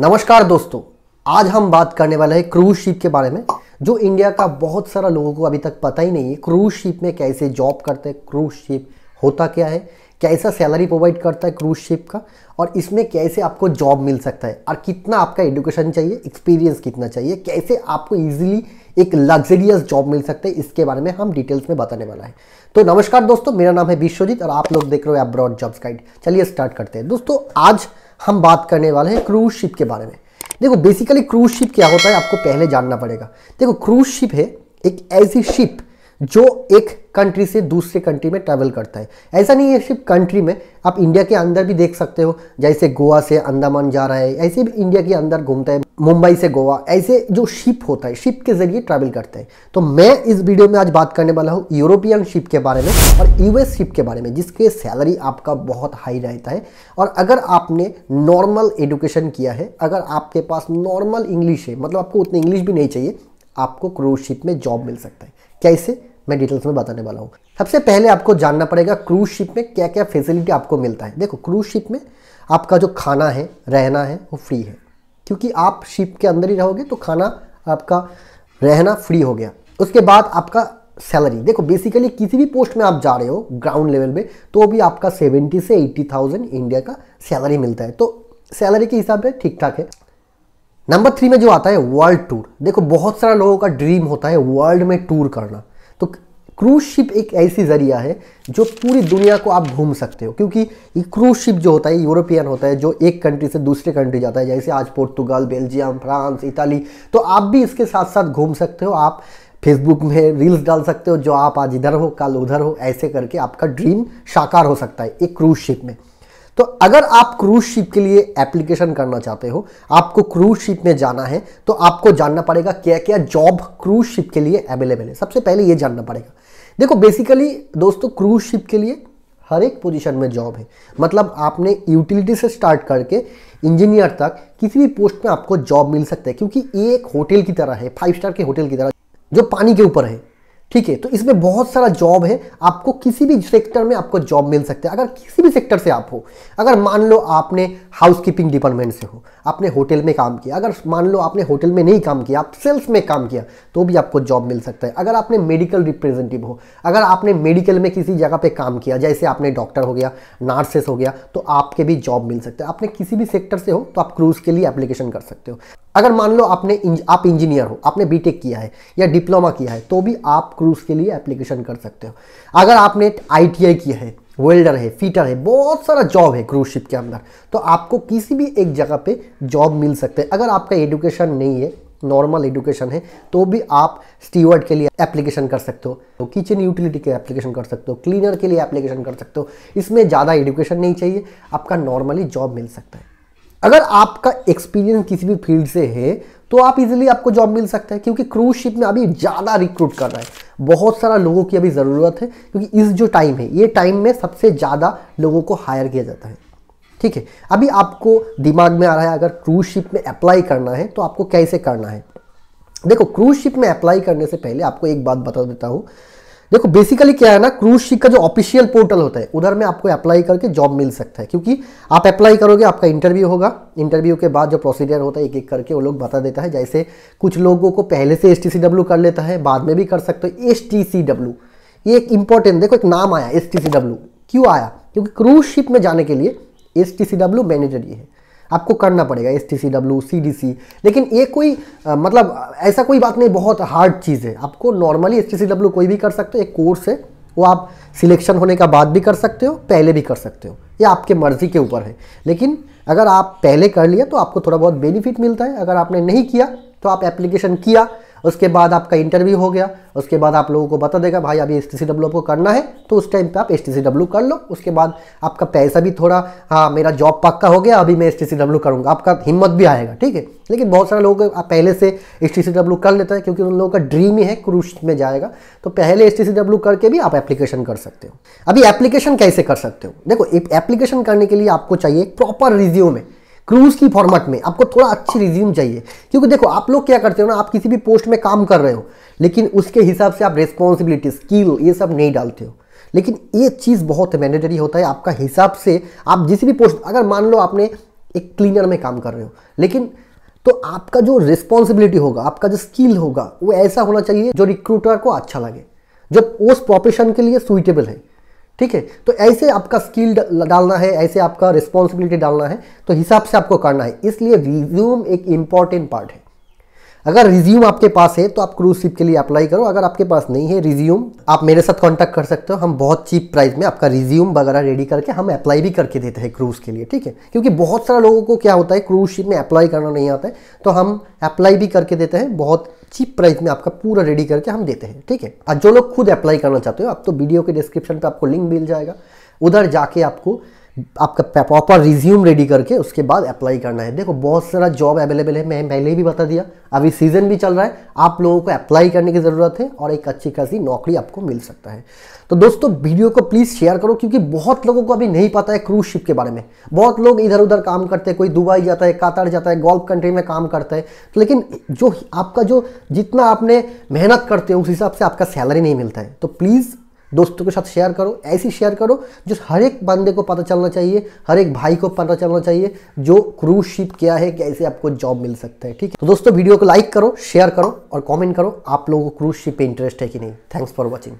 नमस्कार दोस्तों आज हम बात करने वाले हैं क्रूज शिप के बारे में जो इंडिया का बहुत सारा लोगों को अभी तक पता ही नहीं है क्रूज शिप में कैसे जॉब करते हैं क्रूज शिप होता क्या है कैसा सैलरी प्रोवाइड करता है क्रूज शिप का और इसमें कैसे आपको जॉब मिल सकता है और कितना आपका एडुकेशन चाहिए एक्सपीरियंस कितना चाहिए कैसे आपको इजीली एक लग्जरियस जॉब मिल सकता है इसके बारे में हम डिटेल्स में बताने वाला है तो नमस्कार दोस्तों मेरा नाम है विश्वजीत और आप लोग देख रहे हो अब्रॉड जॉब्स गाइड चलिए स्टार्ट करते हैं दोस्तों आज हम बात करने वाले हैं क्रूज शिप के बारे में देखो बेसिकली क्रूज शिप क्या होता है आपको पहले जानना पड़ेगा देखो क्रूज शिप है एक ऐसी शिप जो एक कंट्री से दूसरे कंट्री में ट्रैवल करता है ऐसा नहीं है सिर्फ कंट्री में आप इंडिया के अंदर भी देख सकते हो जैसे गोवा से अंदामान जा रहा है ऐसे भी इंडिया के अंदर घूमता है मुंबई से गोवा ऐसे जो शिप होता है शिप के जरिए ट्रैवल करता है तो मैं इस वीडियो में आज बात करने वाला हूँ यूरोपियन शिप के बारे में और यूएस शिप के बारे में जिसके सैलरी आपका बहुत हाई रहता है और अगर आपने नॉर्मल एडुकेशन किया है अगर आपके पास नॉर्मल इंग्लिश है मतलब आपको उतनी इंग्लिश भी नहीं चाहिए आपको क्रूज शिप में जॉब मिल सकता है कैसे मैं डिटेल्स में बताने वाला हूँ सबसे पहले आपको जानना पड़ेगा क्रूज शिप में क्या क्या फैसिलिटी आपको मिलता है देखो क्रूज शिप में आपका जो खाना है रहना है वो फ्री है क्योंकि आप शिप के अंदर ही रहोगे तो खाना आपका रहना फ्री हो गया उसके बाद आपका सैलरी देखो बेसिकली किसी भी पोस्ट में आप जा रहे हो ग्राउंड लेवल में तो भी आपका सेवेंटी से एट्टी थाउजेंड इंडिया का सैलरी मिलता है तो सैलरी के हिसाब से ठीक ठाक है नंबर थ्री में जो आता है वर्ल्ड टूर देखो बहुत सारा लोगों का ड्रीम होता है वर्ल्ड में टूर करना तो क्रूज शिप एक ऐसी ज़रिया है जो पूरी दुनिया को आप घूम सकते हो क्योंकि ये क्रूज शिप जो होता है यूरोपियन होता है जो एक कंट्री से दूसरे कंट्री जाता है जैसे आज पोर्तुगाल बेल्जियम फ्रांस इटाली तो आप भी इसके साथ साथ घूम सकते हो आप फेसबुक में रील्स डाल सकते हो जो आप आज इधर हो कल उधर हो ऐसे करके आपका ड्रीम साकार हो सकता है एक क्रूज शिप में तो अगर आप क्रूज शिप के लिए एप्लीकेशन करना चाहते हो आपको क्रूज शिप में जाना है तो आपको जानना पड़ेगा क्या क्या जॉब क्रूज शिप के लिए अवेलेबल है सबसे पहले ये जानना पड़ेगा देखो बेसिकली दोस्तों क्रूज शिप के लिए हर एक पोजीशन में जॉब है मतलब आपने यूटिलिटी से स्टार्ट करके इंजीनियर तक किसी भी पोस्ट में आपको जॉब मिल सकता है क्योंकि ये एक होटल की तरह है फाइव स्टार के होटल की तरह जो पानी के ऊपर है ठीक है तो इसमें बहुत सारा जॉब है आपको किसी भी सेक्टर में आपको जॉब मिल सकता है अगर किसी भी सेक्टर से आप हो अगर मान लो आपने हाउसकीपिंग डिपार्टमेंट से हो आपने होटल में काम किया अगर मान लो आपने होटल में नहीं काम किया आप सेल्स में काम किया तो भी आपको जॉब मिल सकता है अगर आपने मेडिकल रिप्रेजेंटेटिव हो अगर आपने मेडिकल में किसी जगह पर काम किया जैसे आपने डॉक्टर हो गया नर्सेस हो गया तो आपके भी जॉब मिल सकता है आपने किसी भी सेक्टर से हो तो आप क्रूज़ के लिए एप्लीकेशन कर सकते हो अगर मान लो आपने आप इंजीनियर हो आपने बीटेक किया है या डिप्लोमा किया है तो भी आप क्रूज के लिए एप्लीकेशन कर सकते हो अगर आपने आईटीआई किया है वेल्डर है फीटर है बहुत सारा जॉब है क्रूज शिप के अंदर तो आपको किसी भी एक जगह पे जॉब मिल सकते हैं अगर आपका एडुकेशन नहीं है नॉर्मल एडुकेशन है तो भी आप स्टीवर्ड के लिए एप्लीकेशन कर सकते हो किचन यूटिलिटी के एप्लीकेशन कर सकते हो क्लीनर के लिए एप्लीकेशन कर सकते हो इसमें ज़्यादा एडुकेशन नहीं चाहिए आपका नॉर्मली जॉब मिल सकता है अगर आपका एक्सपीरियंस किसी भी फील्ड से है तो आप इजीली आपको जॉब मिल सकता है क्योंकि क्रूज शिप में अभी ज़्यादा रिक्रूट कर रहा है बहुत सारा लोगों की अभी ज़रूरत है क्योंकि इस जो टाइम है ये टाइम में सबसे ज़्यादा लोगों को हायर किया जाता है ठीक है अभी आपको दिमाग में आ रहा है अगर क्रूज शिप में अप्लाई करना है तो आपको कैसे करना है देखो क्रूज शिप में अप्लाई करने से पहले आपको एक बात बता देता हूँ देखो बेसिकली क्या है ना क्रूज शिप का जो ऑफिशियल पोर्टल होता है उधर में आपको अप्लाई करके जॉब मिल सकता है क्योंकि आप अप्लाई करोगे आपका इंटरव्यू होगा इंटरव्यू के बाद जो प्रोसीजर होता है एक एक करके वो लोग बता देता है जैसे कुछ लोगों को पहले से एस कर लेता है बाद में भी कर सकते हो एस ये एक इंपॉर्टेंट देखो एक नाम आया एस क्यों आया क्योंकि क्रूज शिप में जाने के लिए एस मैंडेटरी है आपको करना पड़ेगा S T C W C D C लेकिन ये कोई आ, मतलब ऐसा कोई बात नहीं बहुत हार्ड चीज़ है आपको normally S T C W कोई भी कर सकते हो एक कोर्स है वो आप सिलेक्शन होने का बाद भी कर सकते हो पहले भी कर सकते हो ये आपके मर्ज़ी के ऊपर है लेकिन अगर आप पहले कर लिया तो आपको थोड़ा बहुत बेनिफिट मिलता है अगर आपने नहीं किया तो आप एप्लीकेशन किया उसके बाद आपका इंटरव्यू हो गया उसके बाद आप लोगों को बता देगा भाई अभी एस टी को करना है तो उस टाइम पे आप एस टी कर लो उसके बाद आपका पैसा भी थोड़ा हाँ मेरा जॉब पक्का हो गया अभी मैं एस टी करूँगा आपका हिम्मत भी आएगा ठीक है लेकिन बहुत सारे लोग पहले से एस टी कर लेते हैं क्योंकि उन लोगों का ड्रीम ही है क्रूज में जाएगा तो पहले एस टी करके भी आप एप्लीकेशन कर सकते हो अभी एप्लीकेशन कैसे कर सकते हो देखो एप्लीकेशन करने के लिए आपको चाहिए प्रॉपर रिज्यूम है क्रूज की फॉर्मेट में आपको थोड़ा अच्छी रिज्यूम चाहिए क्योंकि देखो आप लोग क्या करते हो ना आप किसी भी पोस्ट में काम कर रहे हो लेकिन उसके हिसाब से आप रिस्पॉन्सिबिलिटी स्किल ये सब नहीं डालते हो लेकिन ये चीज़ बहुत मैंडेटरी होता है आपका हिसाब से आप जिस भी पोस्ट अगर मान लो आपने एक क्लीनर में काम कर रहे हो लेकिन तो आपका जो रिस्पॉन्सिबिलिटी होगा आपका जो स्किल होगा वो ऐसा होना चाहिए जो रिक्रूटर को अच्छा लगे जो उस प्रोफेशन के लिए सुइटेबल है ठीक है तो ऐसे आपका स्किल डालना है ऐसे आपका रिस्पॉन्सिबिलिटी डालना है तो हिसाब से आपको करना है इसलिए रिज्यूम एक इंपॉर्टेंट पार्ट है अगर रिज्यूम आपके पास है तो आप क्रूज शिप के लिए अप्लाई करो अगर आपके पास नहीं है रिज्यूम आप मेरे साथ कॉन्टैक्ट कर सकते हो हम बहुत चीप प्राइस में आपका रिज्यूम वगैरह रेडी करके हम अप्लाई भी करके देते हैं क्रूज के लिए ठीक है क्योंकि बहुत सारे लोगों को क्या होता है क्रूज शिप में अप्लाई करना नहीं आता है तो हम अप्लाई भी करके देते हैं बहुत चीप प्राइस में आपका पूरा रेडी करके हम देते हैं ठीक है और जो लोग खुद अप्लाई करना चाहते हो आप तो वीडियो के डिस्क्रिप्शन पर आपको लिंक मिल जाएगा उधर जाके आपको आपका प्रॉपर रिज्यूम रेडी करके उसके बाद अप्लाई करना है देखो बहुत सारा जॉब अवेलेबल है मैं पहले ही भी बता दिया अभी सीजन भी चल रहा है आप लोगों को अप्लाई करने की ज़रूरत है और एक अच्छी खासी नौकरी आपको मिल सकता है तो दोस्तों वीडियो को प्लीज़ शेयर करो क्योंकि बहुत लोगों को अभी नहीं पता है क्रूज शिप के बारे में बहुत लोग इधर उधर काम करते हैं कोई दुबई जाता है कातर जाता है गोल्फ कंट्री में काम करता है तो लेकिन जो आपका जो जितना आपने मेहनत करते हो उस हिसाब से आपका सैलरी नहीं मिलता है तो प्लीज़ दोस्तों के साथ शेयर करो ऐसी शेयर करो जो हर एक बंदे को पता चलना चाहिए हर एक भाई को पता चलना चाहिए जो क्रूज शिप क्या है कैसे आपको जॉब मिल सकता है ठीक है तो दोस्तों वीडियो को लाइक करो शेयर करो और कॉमेंट करो आप लोगों को क्रूज शिप पे इंटरेस्ट है कि नहीं थैंक्स फॉर वॉचिंग